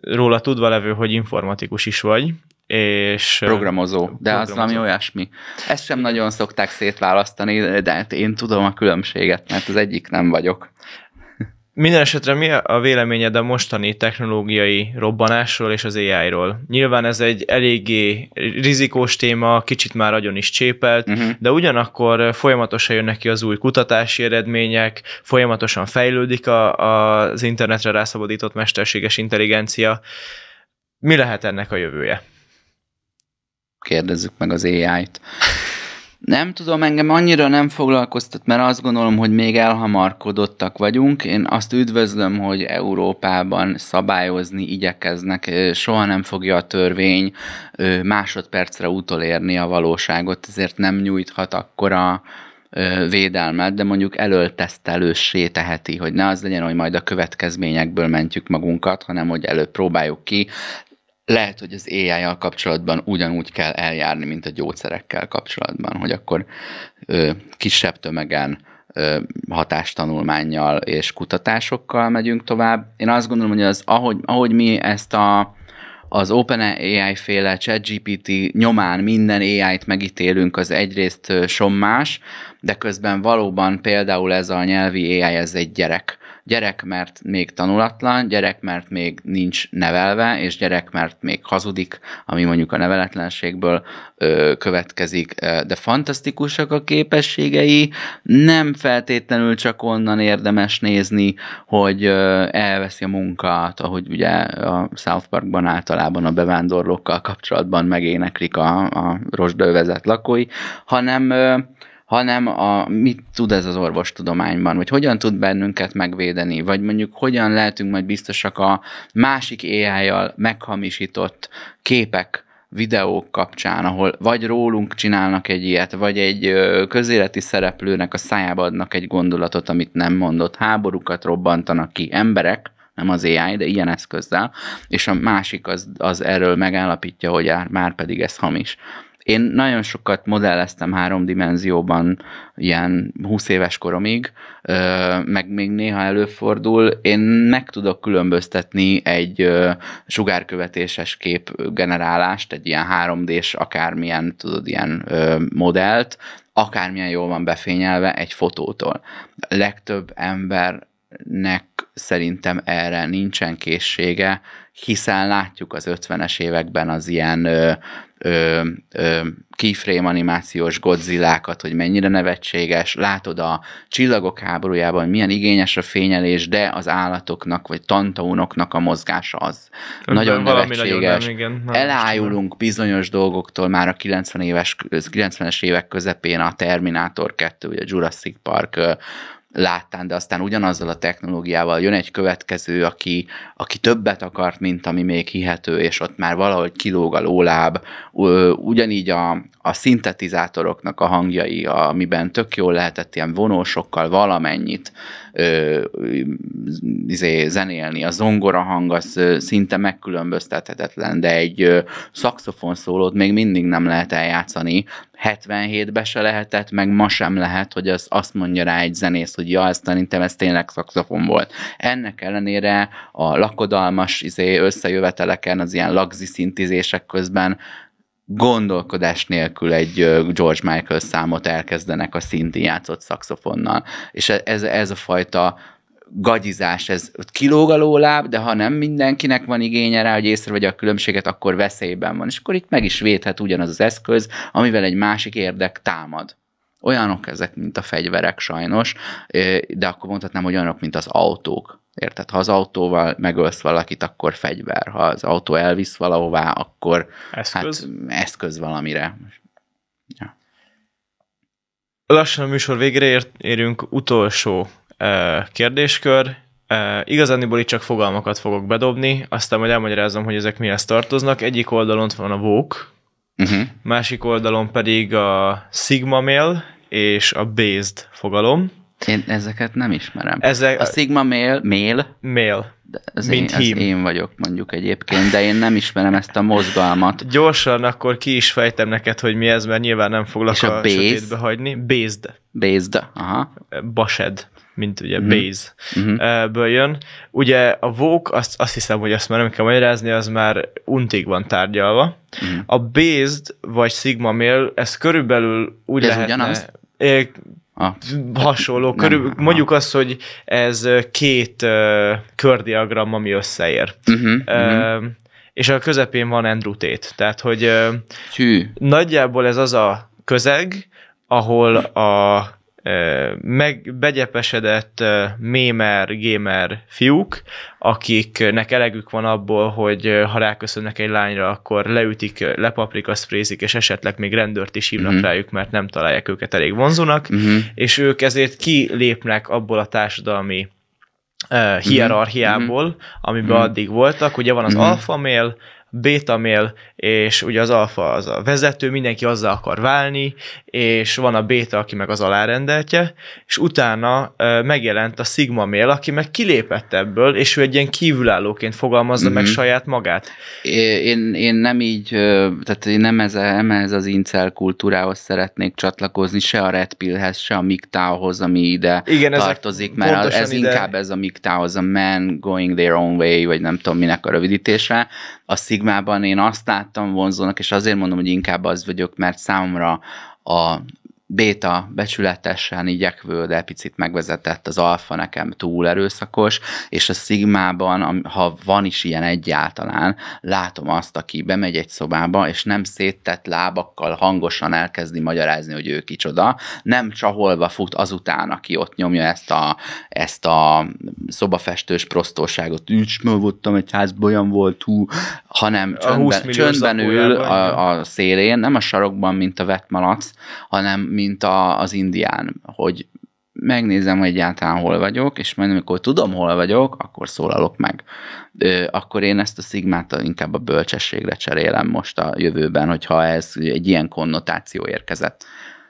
róla tudva levő, hogy informatikus is vagy,
és... Programozó, de programozó. az valami olyasmi. Ezt sem nagyon szokták szétválasztani, de hát én tudom a különbséget, mert az egyik nem vagyok. Minden esetre mi a
véleményed a mostani technológiai robbanásról és az AI-ról? Nyilván ez egy eléggé rizikós téma, kicsit már nagyon is csépelt, uh-huh. de ugyanakkor folyamatosan jönnek ki az új kutatási eredmények, folyamatosan fejlődik a, a, az internetre rászabadított mesterséges intelligencia. Mi lehet ennek a jövője?
Kérdezzük meg az AI-t. Nem tudom, engem annyira nem foglalkoztat, mert azt gondolom, hogy még elhamarkodottak vagyunk. Én azt üdvözlöm, hogy Európában szabályozni igyekeznek. Soha nem fogja a törvény másodpercre utolérni a valóságot, ezért nem nyújthat akkora védelmet, de mondjuk elöltesztelőssé teheti, hogy ne az legyen, hogy majd a következményekből mentjük magunkat, hanem hogy előbb próbáljuk ki, lehet, hogy az ai kapcsolatban ugyanúgy kell eljárni, mint a gyógyszerekkel kapcsolatban, hogy akkor ö, kisebb tömegen ö, hatástanulmányjal és kutatásokkal megyünk tovább. Én azt gondolom, hogy az, ahogy, ahogy mi ezt a, az OpenAI féle ChatGPT nyomán minden AI-t megítélünk, az egyrészt sommás, de közben valóban például ez a nyelvi AI, ez egy gyerek gyerek, mert még tanulatlan, gyerek, mert még nincs nevelve, és gyerek, mert még hazudik, ami mondjuk a neveletlenségből ö, következik, de fantasztikusak a képességei, nem feltétlenül csak onnan érdemes nézni, hogy ö, elveszi a munkát, ahogy ugye a South Parkban általában a bevándorlókkal kapcsolatban megéneklik a, a rosdővezet lakói, hanem ö, hanem a, mit tud ez az orvostudományban, hogy hogyan tud bennünket megvédeni, vagy mondjuk hogyan lehetünk majd biztosak a másik AI-jal meghamisított képek videók kapcsán, ahol vagy rólunk csinálnak egy ilyet, vagy egy közéleti szereplőnek a szájába adnak egy gondolatot, amit nem mondott, háborúkat robbantanak ki emberek, nem az AI, de ilyen eszközzel, és a másik az, az erről megállapítja, hogy már pedig ez hamis. Én nagyon sokat modelleztem háromdimenzióban ilyen 20 éves koromig, meg még néha előfordul. Én meg tudok különböztetni egy sugárkövetéses kép generálást, egy ilyen 3D-s akármilyen, tudod, ilyen modellt, akármilyen jól van befényelve egy fotótól. Legtöbb embernek szerintem erre nincsen készsége, hiszen látjuk az 50-es években az ilyen ö, ö, ö, keyframe animációs godzillákat, hogy mennyire nevetséges, látod a csillagok háborújában, milyen igényes a fényelés, de az állatoknak vagy tantaunoknak a mozgása az Ön nagyon nevetséges. Nagyon nem, igen. Elájulunk bizonyos dolgoktól már a 90 éves, 90-es évek közepén a Terminátor 2, vagy a Jurassic Park láttán, de aztán ugyanazzal a technológiával jön egy következő, aki, aki többet akart, mint ami még hihető, és ott már valahogy kilóg a lóláb. Ugyanígy a, a szintetizátoroknak a hangjai, amiben tök jól lehetett ilyen vonósokkal valamennyit ö, izé, zenélni. A zongora hang az szinte megkülönböztethetetlen, de egy szakszofon szólót még mindig nem lehet eljátszani, 77-ben se lehetett, meg ma sem lehet, hogy az azt mondja rá egy zenész, hogy ja, ezt szerintem ez tényleg szakszofon volt. Ennek ellenére a lakodalmas izé, összejöveteleken, az ilyen lagzi szintizések közben gondolkodás nélkül egy George Michael számot elkezdenek a szinti játszott szakszofonnal. És e, ez, ez a fajta gagyizás, ez kilóg a lóláb, de ha nem mindenkinek van igénye rá, hogy észrevegye a különbséget, akkor veszélyben van. És akkor itt meg is védhet ugyanaz az eszköz, amivel egy másik érdek támad. Olyanok ezek, mint a fegyverek sajnos, de akkor mondhatnám, hogy olyanok, mint az autók. Érted? Ha az autóval megölsz valakit, akkor fegyver. Ha az autó elvisz valahová, akkor eszköz, hát, eszköz valamire. Ja. Lassan a műsor
végére ér- érünk utolsó kérdéskör. Igazániból itt csak fogalmakat fogok bedobni, aztán majd elmagyarázom, hogy ezek mihez tartoznak. Egyik oldalon van a Vogue, uh-huh. Mhm. másik oldalon pedig a Sigma Mail és a Based
fogalom. Én ezeket nem ismerem. Ezek, a Sigma Mail, Mail, mail Az mint én, hím. én vagyok mondjuk egyébként, de én nem ismerem ezt a mozgalmat. Gyorsan
akkor ki is fejtem neked, hogy mi ez, mert nyilván nem foglak És a, a based? sötétbe hagyni. Based. Based, aha. Based mint ugye mm-hmm. base mm-hmm. jön. Ugye a Vogue, azt, azt hiszem, hogy azt már nem kell magyarázni, az már untig van tárgyalva. Mm-hmm. A base vagy Sigma Mail, ez körülbelül úgy ez lehetne... Ugyanaz? Ah, hasonló. Körül, nem, ah. mondjuk ah. azt, hogy ez két uh, kördiagram, ami összeér. Uh-huh, uh, huh uh huh És a közepén van Andrew Tate. Tehát, hogy uh, nagyjából ez az a közeg, ahol a meg begyepesedett mémer, gamer fiúk, akiknek elegük van abból, hogy ha ráköszönnek egy lányra, akkor leütik, lepaprikaszprézik, és esetleg még rendőrt is hívnak uh-huh. rájuk, mert nem találják őket elég vonzónak, uh-huh. és ők ezért kilépnek abból a társadalmi uh, hierarchiából, uh-huh. amiben uh-huh. addig voltak. Ugye van az uh-huh. alfa mail, beta mail, és ugye az alfa az a vezető, mindenki azzá akar válni, és van a beta, aki meg az alárendeltje, és utána megjelent a sigma mail, aki meg kilépett ebből, és ő egy ilyen kívülállóként fogalmazza mm-hmm. meg mhm. saját magát.
Én, én nem így, tehát én nem ez, a, nem ez az incel kultúrához szeretnék csatlakozni, se a Red Pillhez, se a MGTOW-hoz, ami ide Igen, tartozik, mert ez ide... inkább ez a MGTOW, az a man going their own way, vagy nem tudom minek a rövidítésre, a Szigmában én azt láttam vonzónak, és azért mondom, hogy inkább az vagyok, mert számomra a, béta becsületesen igyekvő, de picit megvezetett az alfa nekem túl erőszakos, és a szigmában, ha van is ilyen egyáltalán, látom azt, aki bemegy egy szobába, és nem széttett lábakkal hangosan elkezdi magyarázni, hogy ő kicsoda, nem csaholva fut azután, aki ott nyomja ezt a, ezt a szobafestős prosztóságot, nincs, mert voltam egy házban, olyan volt, hú, hanem csöndben, csöndben ül a, a, szélén, nem a sarokban, mint a vetmalac, hanem mi mint a, az indián, hogy megnézem, hogy egyáltalán hol vagyok, és majd amikor tudom, hol vagyok, akkor szólalok meg. Ö, akkor én ezt a szigmát inkább a bölcsességre cserélem most a jövőben, hogyha ez egy ilyen konnotáció érkezett.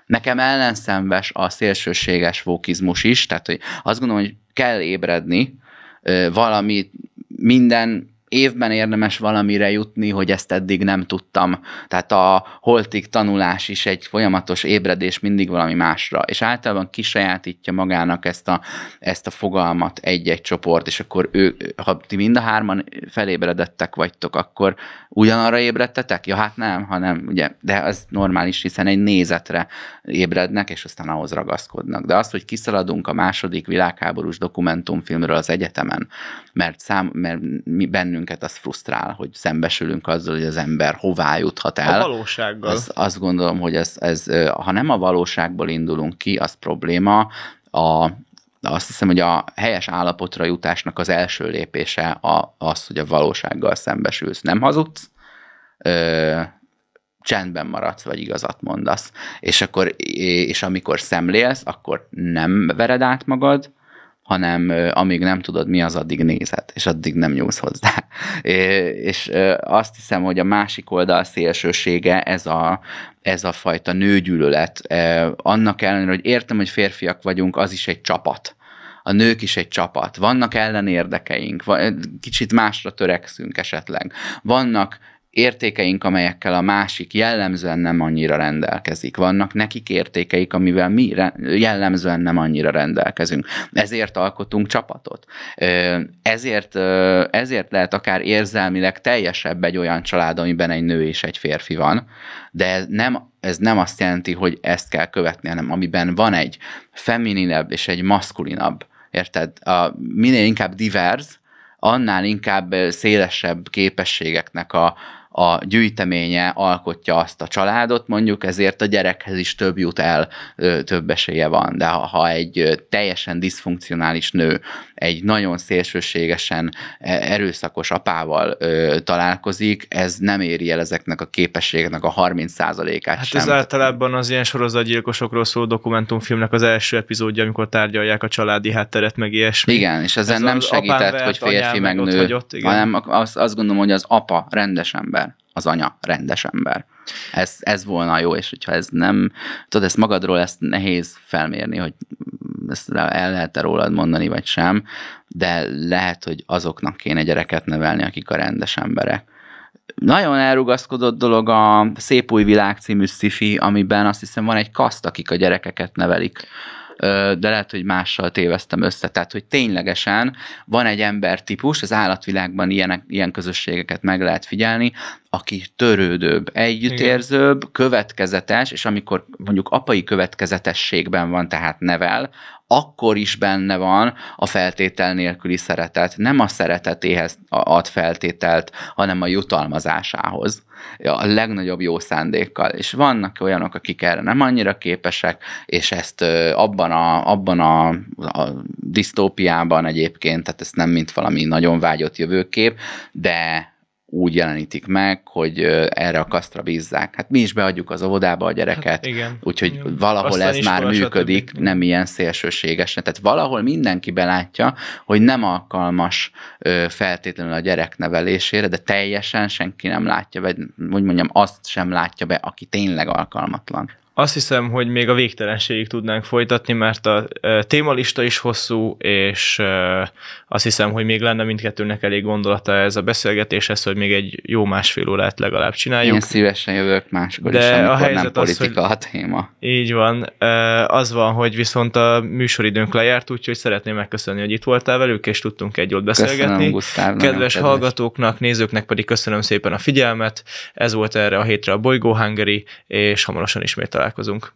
Nekem ellenszenves a szélsőséges vókizmus is, tehát hogy azt gondolom, hogy kell ébredni, ö, valami minden évben érdemes valamire jutni, hogy ezt eddig nem tudtam. Tehát a holtig tanulás is egy folyamatos ébredés mindig valami másra, és általában kisajátítja magának ezt a, ezt a fogalmat egy-egy csoport, és akkor ő, ha ti mind a hárman felébredettek vagytok, akkor ugyanarra ébredtetek? Ja, hát nem, hanem ugye, de az normális, hiszen egy nézetre ébrednek, és aztán ahhoz ragaszkodnak. De azt, hogy kiszaladunk a második világháborús dokumentumfilmről az egyetemen, mert, szám, mert mi bennünk bennünket, az frusztrál, hogy szembesülünk azzal, hogy az ember hová juthat el. A
valósággal. Az,
azt gondolom, hogy ez, ez, ha nem a valóságból indulunk ki, az probléma. A, azt hiszem, hogy a helyes állapotra jutásnak az első lépése a, az, hogy a valósággal szembesülsz. Nem hazudsz, ö, csendben maradsz, vagy igazat mondasz. És akkor, és amikor szemlélsz, akkor nem vered át magad, hanem amíg nem tudod mi az, addig nézed, és addig nem nyúlsz hozzá. És azt hiszem, hogy a másik oldal szélsősége ez a, ez a fajta nőgyűlölet. Annak ellenére, hogy értem, hogy férfiak vagyunk, az is egy csapat a nők is egy csapat, vannak ellenérdekeink, kicsit másra törekszünk esetleg, vannak értékeink, amelyekkel a másik jellemzően nem annyira rendelkezik. Vannak nekik értékeik, amivel mi jellemzően nem annyira rendelkezünk. Ezért alkotunk csapatot. Ezért, ezért lehet akár érzelmileg teljesebb egy olyan család, amiben egy nő és egy férfi van, de ez nem, ez nem azt jelenti, hogy ezt kell követni, hanem amiben van egy femininebb és egy maszkulinabb, érted? A, minél inkább divers, annál inkább szélesebb képességeknek a, a gyűjteménye alkotja azt a családot, mondjuk ezért a gyerekhez is több jut el, több esélye van. De ha, ha egy teljesen diszfunkcionális nő egy nagyon szélsőségesen e, erőszakos apával ö, találkozik, ez nem éri el ezeknek a képességeknek a 30%-át hát sem. ez
általában az ilyen sorozatgyilkosokról szóló dokumentumfilmnek az első epizódja, amikor tárgyalják a családi hátteret, meg ilyesmi. Igen, és ezen ez nem segített, hogy férfi meg, nő, igen. hanem
azt, azt gondolom, hogy az apa rendes ember az anya rendes ember. Ez, ez volna jó, és hogyha ez nem, tudod, ezt magadról ezt nehéz felmérni, hogy ezt el lehet-e rólad mondani, vagy sem, de lehet, hogy azoknak kéne gyereket nevelni, akik a rendes emberek. Nagyon elrugaszkodott dolog a Szép új világ című sci amiben azt hiszem van egy kaszt, akik a gyerekeket nevelik de lehet, hogy mással téveztem össze. Tehát, hogy ténylegesen van egy ember típus, az állatvilágban ilyenek, ilyen közösségeket meg lehet figyelni, aki törődőbb, együttérzőbb, következetes, és amikor mondjuk apai következetességben van, tehát nevel, akkor is benne van a feltétel nélküli szeretet. Nem a szeretetéhez ad feltételt, hanem a jutalmazásához. A legnagyobb jó szándékkal. És vannak olyanok, akik erre nem annyira képesek, és ezt abban a, abban a, a disztópiában egyébként, tehát ez nem mint valami nagyon vágyott jövőkép, de úgy jelenítik meg, hogy erre a kasztra bízzák. Hát mi is beadjuk az óvodába a hát gyereket, hát úgyhogy valahol Aztán ez már működik, stb. nem ilyen szélsőségesen. Tehát valahol mindenki belátja, hogy nem alkalmas feltétlenül a gyerek nevelésére, de teljesen senki nem látja be, úgy mondjam, azt sem látja be, aki tényleg alkalmatlan
azt hiszem, hogy még a végtelenségig tudnánk folytatni, mert a témalista is hosszú, és azt hiszem, hogy még lenne mindkettőnek elég gondolata ez a beszélgetéshez, hogy még egy jó másfél órát legalább csináljuk. Én
szívesen jövök máskor De is, a helyzet nem politika az, hogy a téma.
Így van. Az van, hogy viszont a műsoridőnk lejárt, úgyhogy szeretném megköszönni, hogy itt voltál velük, és tudtunk egy jót beszélgetni. Köszönöm, kedves, kedves hallgatóknak, nézőknek pedig köszönöm szépen a figyelmet. Ez volt erre a hétre a Bolygó Hungary, és hamarosan ismét találkozunk találkozunk.